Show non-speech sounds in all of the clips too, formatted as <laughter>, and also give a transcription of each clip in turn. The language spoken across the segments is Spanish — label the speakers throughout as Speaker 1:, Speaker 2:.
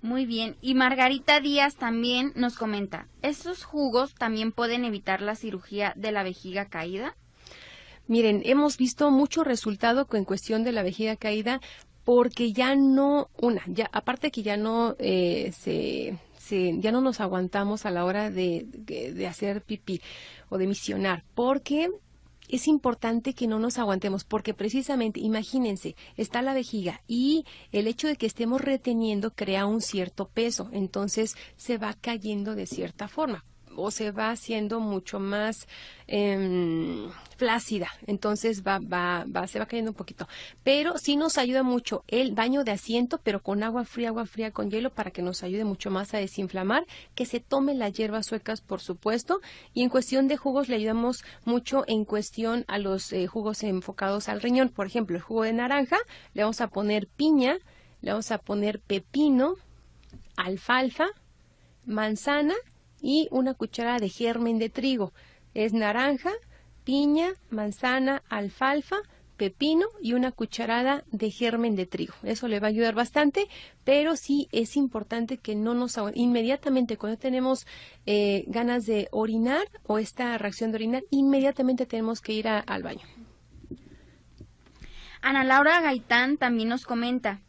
Speaker 1: Muy bien. Y Margarita Díaz también nos comenta, ¿estos jugos también pueden evitar la cirugía de la vejiga caída?
Speaker 2: Miren, hemos visto mucho resultado en cuestión de la vejiga caída porque ya no, una, ya aparte que ya no eh, se, ya no nos aguantamos a la hora de, de hacer pipí o de misionar, porque es importante que no nos aguantemos, porque precisamente, imagínense, está la vejiga y el hecho de que estemos reteniendo crea un cierto peso, entonces se va cayendo de cierta forma o se va haciendo mucho más em, flácida. Entonces va, se va cayendo un poquito. Pero sí nos ayuda mucho el baño de asiento, pero con agua fría, agua fría con hielo, para que nos ayude mucho más a desinflamar, que se tome las hierbas suecas, por supuesto. Y en cuestión de jugos, le ayudamos mucho en cuestión a los eh, jugos enfocados al riñón. Por ejemplo, el jugo de naranja, le vamos a poner piña, le vamos a poner pepino, alfalfa, manzana y una cucharada de germen de trigo. Es naranja, piña, manzana, alfalfa, pepino y una cucharada de germen de trigo. Eso le va a ayudar bastante, pero sí es importante que no nos inmediatamente cuando tenemos eh, ganas de orinar o esta reacción de orinar, inmediatamente tenemos que ir al baño.
Speaker 1: Ana Laura Gaitán también nos comenta,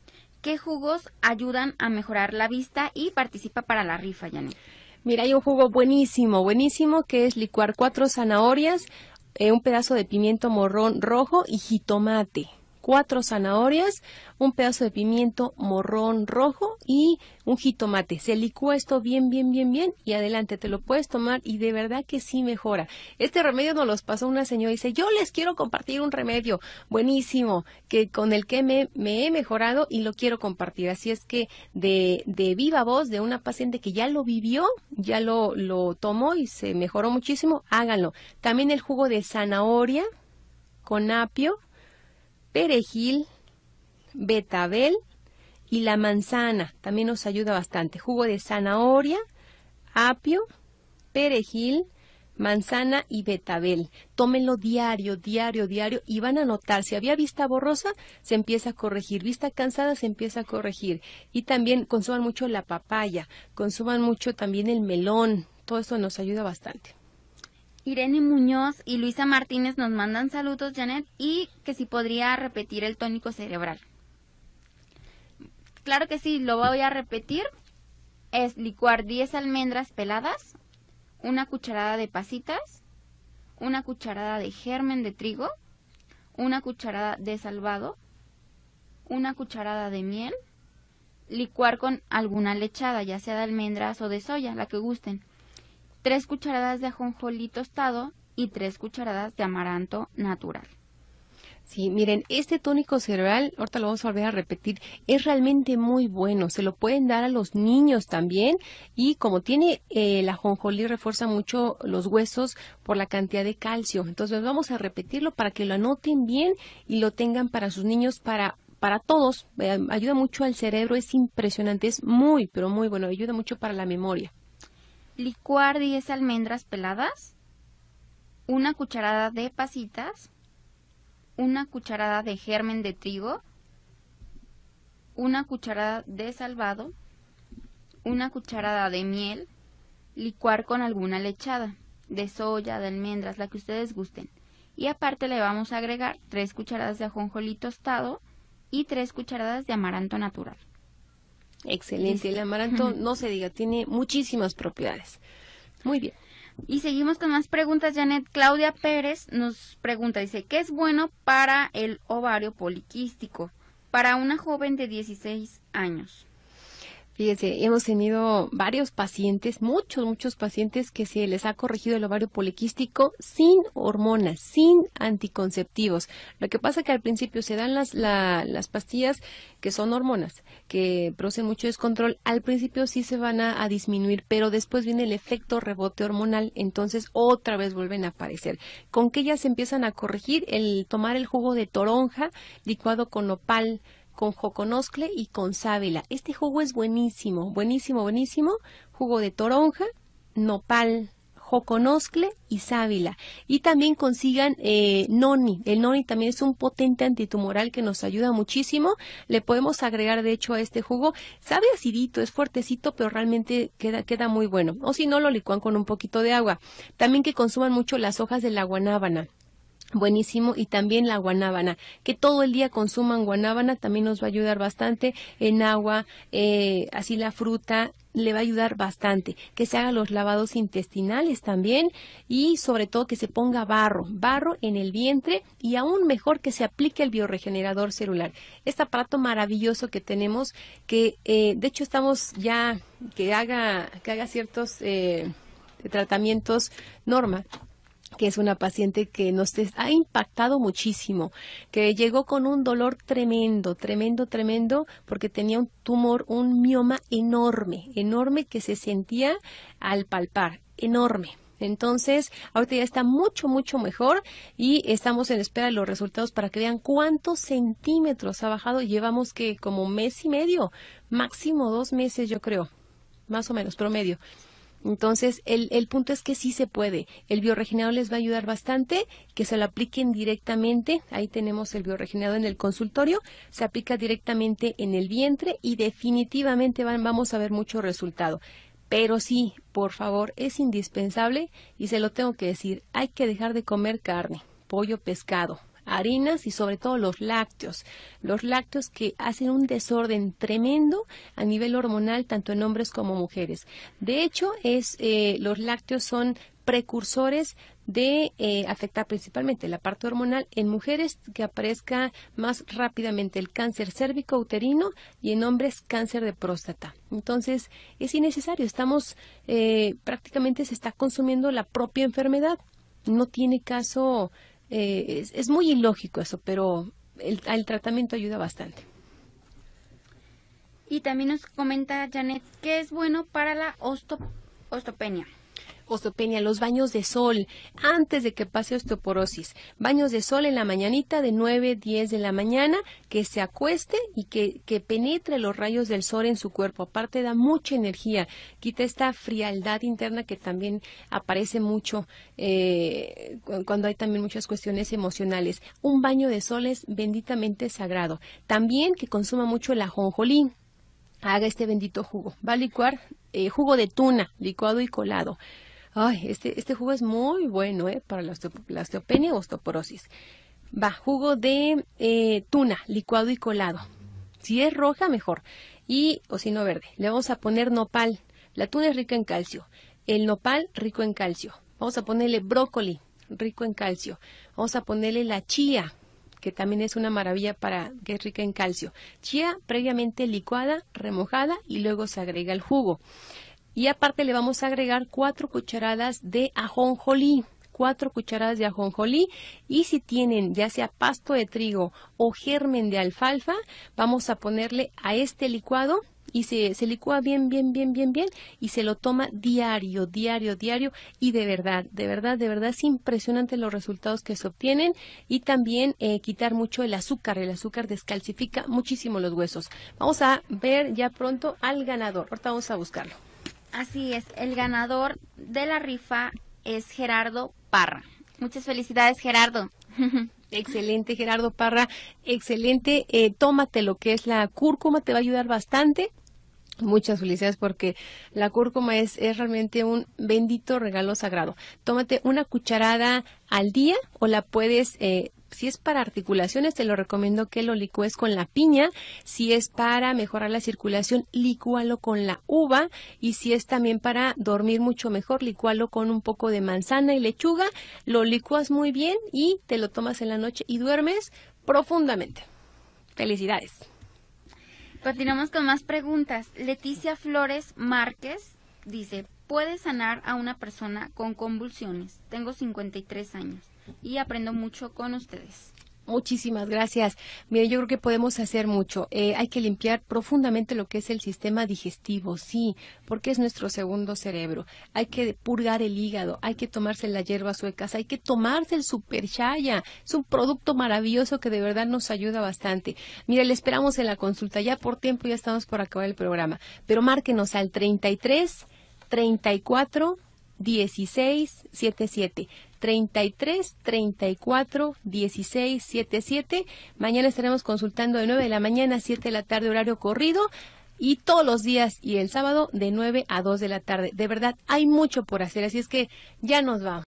Speaker 1: ¿qué jugos ayudan a mejorar la vista y participa para la rifa, Janet?
Speaker 2: Mira, hay un jugo buenísimo, buenísimo, que es licuar cuatro zanahorias, eh, un pedazo de pimiento morrón rojo y jitomate cuatro zanahorias, un pedazo de pimiento morrón rojo y un jitomate. Se licúa esto bien, bien, bien, bien y adelante, te lo puedes tomar y de verdad que sí mejora. Este remedio nos los pasó una señora y dice, yo les quiero compartir un remedio buenísimo que con el que me, me he mejorado y lo quiero compartir. Así es que de, de, viva voz de una paciente que ya lo vivió, ya lo, lo tomó y se mejoró muchísimo, háganlo. También el jugo de zanahoria con apio perejil, betabel y la manzana. También nos ayuda bastante. Jugo de zanahoria, apio, perejil, manzana y betabel. Tómenlo diario, diario, diario y van a notar, si había vista borrosa, se empieza a corregir, vista cansada, se empieza a corregir. Y también consuman mucho la papaya, consuman mucho también el melón, todo esto nos ayuda bastante.
Speaker 1: Irene Muñoz y Luisa Martínez nos mandan saludos, Janet, y que si podría repetir el tónico cerebral. Claro que sí, lo voy a repetir. Es licuar 10 almendras peladas, una cucharada de pasitas, una cucharada de germen de trigo, una cucharada de salvado, una cucharada de miel, licuar con alguna lechada, ya sea de almendras o de soya, la que gusten Tres cucharadas de ajonjolí tostado y tres cucharadas de amaranto natural. Sí, miren,
Speaker 2: este tónico cerebral, ahorita lo vamos a volver a repetir, es realmente muy bueno. Se lo pueden dar a los niños también. Y como tiene eh, el la refuerza mucho los huesos por la cantidad de calcio. Entonces, vamos a repetirlo para que lo anoten bien y lo tengan para sus niños, para para todos, eh, ayuda mucho al cerebro, es impresionante, es muy, pero muy bueno, ayuda mucho para la memoria
Speaker 1: licuar 10 almendras peladas, una cucharada de pasitas, una cucharada de germen de trigo, una cucharada de salvado, una cucharada de miel, licuar con alguna lechada, de soya, de almendras, la que ustedes gusten. Y aparte le vamos a agregar 3 cucharadas de ajonjolí tostado y 3 cucharadas de amaranto natural.
Speaker 2: Excelente, el este,
Speaker 1: amaranto no se diga, tiene muchísimas propiedades. Muy bien. Y seguimos con más preguntas, Janet. Claudia Pérez nos pregunta, dice, ¿qué es bueno para el ovario poliquístico? Para una joven de 16 años.
Speaker 2: Fíjese, hemos tenido varios pacientes, muchos, muchos pacientes que se les ha corregido el ovario poliquístico sin hormonas, sin anticonceptivos. Lo que pasa que al principio se dan las, las pastillas que son hormonas, que producen mucho descontrol. Al principio sí se van a, disminuir, pero después viene el efecto rebote hormonal, entonces otra vez vuelven a aparecer. Con que se empiezan a corregir el tomar el jugo de toronja licuado con opal, con joconoscle y con sábila. Este jugo es buenísimo, buenísimo, buenísimo. Jugo de toronja, nopal, joconoscle y sábila. Y también consigan eh, noni. El noni también es un potente antitumoral que nos ayuda muchísimo. Le podemos agregar, de hecho, a este jugo. Sabe acidito, es fuertecito, pero realmente queda, queda muy bueno. O si no, lo licuan con un poquito de agua. También que consuman mucho las hojas de la guanábana Buenísimo. Y también la guanábana, que todo el día consuman guanábana, también nos va a ayudar bastante en agua, eh, así la fruta le va a ayudar bastante, que se hagan los lavados intestinales también y sobre todo que se ponga barro, barro en el vientre y aún mejor que se aplique el bioregenerador celular. Este aparato maravilloso que tenemos, que eh, de hecho estamos ya, que haga, que haga ciertos eh, tratamientos norma que es una paciente que nos ha impactado muchísimo, que llegó con un dolor tremendo, tremendo, tremendo, porque tenía un tumor, un mioma enorme, enorme que se sentía al palpar, enorme. Entonces, ahorita ya está mucho, mucho mejor y estamos en espera de los resultados para que vean cuántos centímetros ha bajado. Llevamos que como mes y medio, máximo dos meses, yo creo, más o menos, promedio. Entonces, el, el, punto es que sí se puede. El bioregenerador les va a ayudar bastante, que se lo apliquen directamente. Ahí tenemos el bioregenerador en el consultorio. Se aplica directamente en el vientre y definitivamente vamos a ver mucho resultado. Pero sí, por favor, es indispensable y se lo tengo que decir, hay que dejar de comer carne, pollo, pescado, harinas y sobre todo los lácteos. Los lácteos que hacen un desorden tremendo a nivel hormonal tanto en hombres como mujeres. De hecho, es, eh, los lácteos son precursores de eh, afectar principalmente la parte hormonal en mujeres que aparezca más rápidamente el cáncer cérvico uterino y en hombres cáncer de próstata. Entonces es innecesario, estamos eh, prácticamente se está consumiendo la propia enfermedad. No tiene caso eh, es, muy ilógico eso, pero el, tratamiento ayuda bastante.
Speaker 1: Y también nos comenta Janet que es bueno para la ostopenia osteopenia, los baños de sol,
Speaker 2: antes de que pase osteoporosis. Baños de sol en la mañanita de 9, 10 de la mañana, que se acueste y que, penetre los rayos del sol en su cuerpo. Aparte da mucha energía, quita esta frialdad interna que también aparece mucho eh, cuando hay también muchas cuestiones emocionales. Un baño de sol es benditamente sagrado. También que consuma mucho el ajonjolí. Haga este bendito jugo. Va a licuar eh, jugo de tuna, licuado y colado. Ay, este, este jugo es muy bueno ¿eh? para la, osteopenia o osteoporosis. Va, jugo de eh, tuna, licuado y colado. Si es roja, mejor. Y, o si no, verde. Le vamos a poner nopal. La tuna es rica en calcio. El nopal, rico en calcio. Vamos a ponerle brócoli, rico en calcio. Vamos a ponerle la chía, que también es una maravilla para que es rica en calcio. Chía previamente licuada, remojada y luego se agrega el jugo. Y aparte le vamos a agregar cuatro cucharadas de ajonjolí. cuatro cucharadas de ajonjolí y si tienen ya sea pasto de trigo o germen de alfalfa, vamos a ponerle a este licuado y se, se, licúa bien, bien, bien, bien, bien y se lo toma diario, diario, diario y de verdad, de verdad, de verdad es impresionante los resultados que se obtienen y también eh, quitar mucho el azúcar, el azúcar descalcifica muchísimo los huesos. Vamos a ver ya pronto al ganador, ahorita vamos a buscarlo.
Speaker 1: Así es, el ganador de la rifa es Gerardo Parra. Muchas felicidades, Gerardo. <laughs> Excelente, Gerardo Parra.
Speaker 2: Excelente. Eh, tómate lo que es la cúrcuma, te va a ayudar bastante. Muchas felicidades porque la cúrcuma es, es realmente un bendito regalo sagrado. Tómate una cucharada al día o la puedes eh, si es para articulaciones, te lo recomiendo que lo licúes con la piña. Si es para mejorar la circulación, licúalo con la uva. Y si es también para dormir mucho mejor, licúalo con un poco de manzana y lechuga. Lo licúas muy bien y te lo tomas en la noche y duermes profundamente.
Speaker 1: Felicidades. Continuamos con más preguntas. Leticia Flores Márquez dice, ¿puede sanar a una persona con convulsiones? Tengo 53 años y aprendo mucho con ustedes.
Speaker 2: Muchísimas gracias. Mire, yo creo que podemos hacer mucho. Eh, hay que limpiar profundamente lo que es el sistema digestivo, sí, porque es nuestro segundo cerebro. Hay que purgar el hígado, hay que tomarse las hierbas suecas, hay que tomarse el super Es un producto maravilloso que de verdad nos ayuda bastante. Mire, le esperamos en la consulta. Ya por tiempo ya estamos por acabar el programa. Pero márquenos al 33 34 1677. 33 34 16 Mañana estaremos consultando de 9 de la mañana 7 de la tarde, horario corrido. Y todos los días y el sábado de 9 a 2 de la tarde. De verdad, hay mucho por hacer, así es que ya nos vamos.